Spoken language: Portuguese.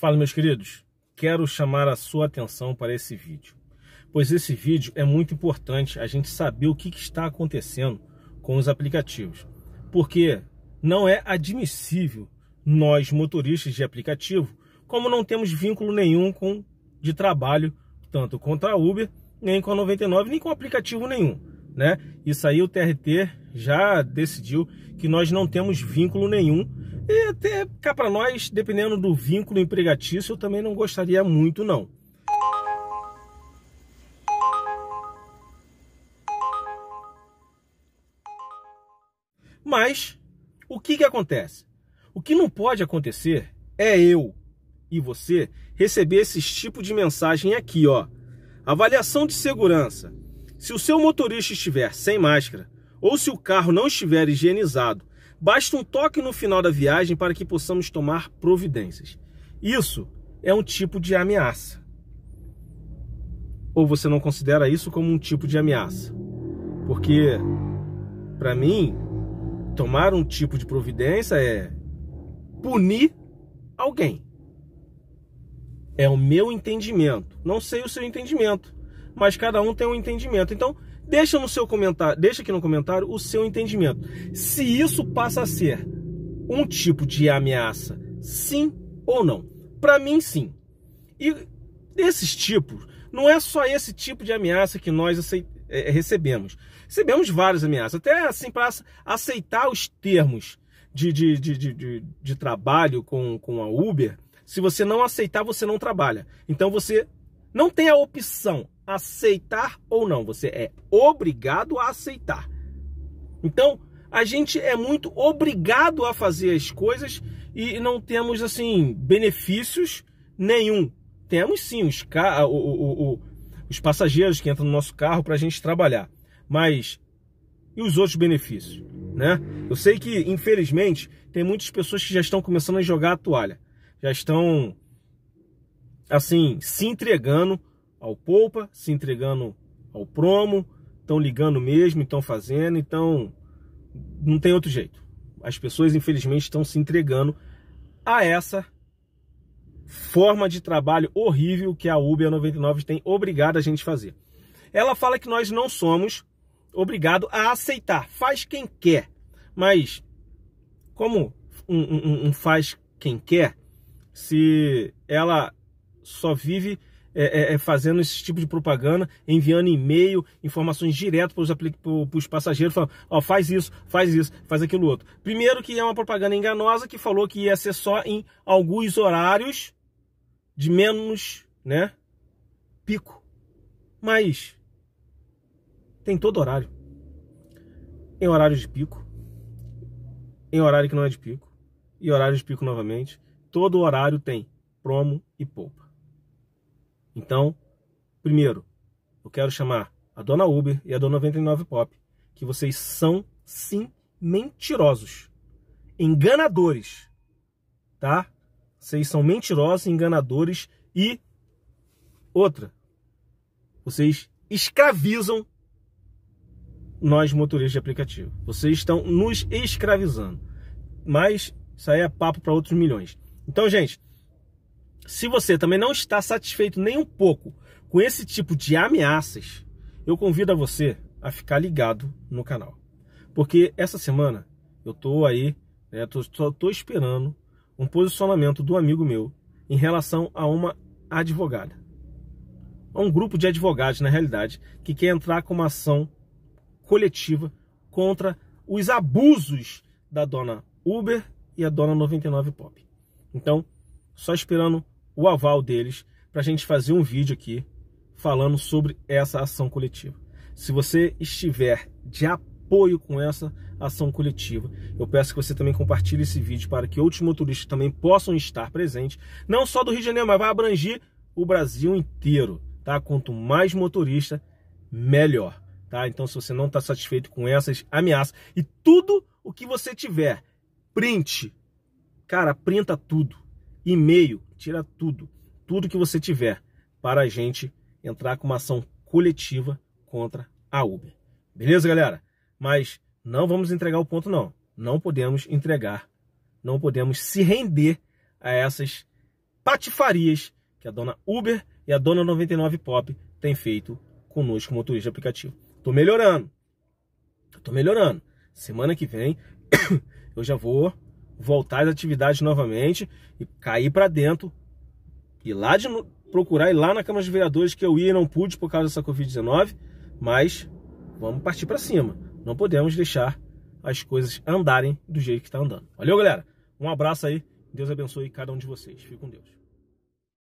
Fala, meus queridos. Quero chamar a sua atenção para esse vídeo, pois esse vídeo é muito importante a gente saber o que, está acontecendo com os aplicativos, porque não é admissível nós, motoristas de aplicativo, como não temos vínculo nenhum com, de trabalho, tanto contra a Uber, nem com a 99, nem com aplicativo nenhum. Né? Isso aí o TRT já decidiu que nós não temos vínculo nenhum e até cá para nós, dependendo do vínculo empregatício, eu também não gostaria muito não. Mas o que que acontece? O que não pode acontecer é eu e você receber esse tipo de mensagem aqui, ó. Avaliação de segurança. Se o seu motorista estiver sem máscara ou se o carro não estiver higienizado Basta um toque no final da viagem para que possamos tomar providências. Isso é um tipo de ameaça. Ou você não considera isso como um tipo de ameaça? Porque, para mim, tomar um tipo de providência é punir alguém. É o meu entendimento. Não sei o seu entendimento, mas cada um tem um entendimento. Então, Deixa no seu comentário, deixa aqui no comentário o seu entendimento. Se isso passa a ser um tipo de ameaça, sim ou não? Para mim, sim. E esses tipos, não é só esse tipo de ameaça que nós é, é, recebemos. Recebemos várias ameaças, até assim para aceitar os termos de, de, de, de, de trabalho com, com a Uber. Se você não aceitar, você não trabalha. Então você não tem a opção aceitar ou não, você é obrigado a aceitar. Então, a gente é muito obrigado a fazer as coisas e não temos assim benefícios nenhum. Temos sim os, ca... o, o, o, os passageiros que entram no nosso carro para a gente trabalhar, mas e os outros benefícios, né? Eu sei que infelizmente tem muitas pessoas que já estão começando a jogar a toalha, já estão assim se entregando ao polpa se entregando ao promo, estão ligando mesmo, estão fazendo, então não tem outro jeito. As pessoas, infelizmente, estão se entregando a essa forma de trabalho horrível que a Uber 99 tem obrigado a gente fazer. Ela fala que nós não somos obrigado a aceitar, faz quem quer, mas como um, um, um faz quem quer, se ela só vive é, é, é, fazendo esse tipo de propaganda, enviando e-mail, informações direto para os, passageiros, falando, ó, faz isso, faz isso, faz aquilo outro. Primeiro que é uma propaganda enganosa que falou que ia ser só em alguns horários de menos, né, pico. Mas tem todo horário. Em horários de pico, em horário que não é de pico, e horários de pico novamente, todo horário tem promo e poupa. Então, primeiro, eu quero chamar a dona Uber e a dona 99 Pop, que vocês são sim mentirosos, enganadores, tá? Vocês são mentirosos, enganadores e outra, vocês escravizam nós motoristas de aplicativo. Vocês estão nos escravizando. Mas isso aí é papo para outros milhões. Então, gente, se você também não está satisfeito nem um pouco com esse tipo de ameaças, eu convido a você a ficar ligado no canal. Porque essa semana eu estou aí, né, tô, tô, tô esperando um posicionamento do amigo meu em relação a uma advogada. A um grupo de advogados, na realidade, que quer entrar com uma ação coletiva contra os abusos da dona Uber e a dona 99 Pop. Então, só esperando o aval deles para a gente fazer um vídeo aqui falando sobre essa ação coletiva. Se você estiver de apoio com essa ação coletiva, eu peço que você também compartilhe esse vídeo para que outros motoristas também possam estar presentes, não só do Rio de Janeiro, mas vai abranger o Brasil inteiro, tá? Quanto mais motorista, melhor, tá? Então, se você não está satisfeito com essas ameaças e tudo o que você tiver, print, cara, printa tudo e-mail, tira tudo, tudo que você tiver para a gente entrar com uma ação coletiva contra a Uber. Beleza, galera? Mas não vamos entregar o ponto não. Não podemos entregar, não podemos se render a essas patifarias que a dona Uber e a dona 99 Pop têm feito conosco, motorista de aplicativo. Tô melhorando. Tô melhorando. Semana que vem eu já vou voltar às atividades novamente e cair para dentro e lá de procurar ir lá na Câmara de Vereadores que eu ia e não pude por causa dessa Covid-19, mas vamos partir para cima. Não podemos deixar as coisas andarem do jeito que está andando. Valeu, galera. Um abraço aí. Deus abençoe cada um de vocês. Fique com Deus.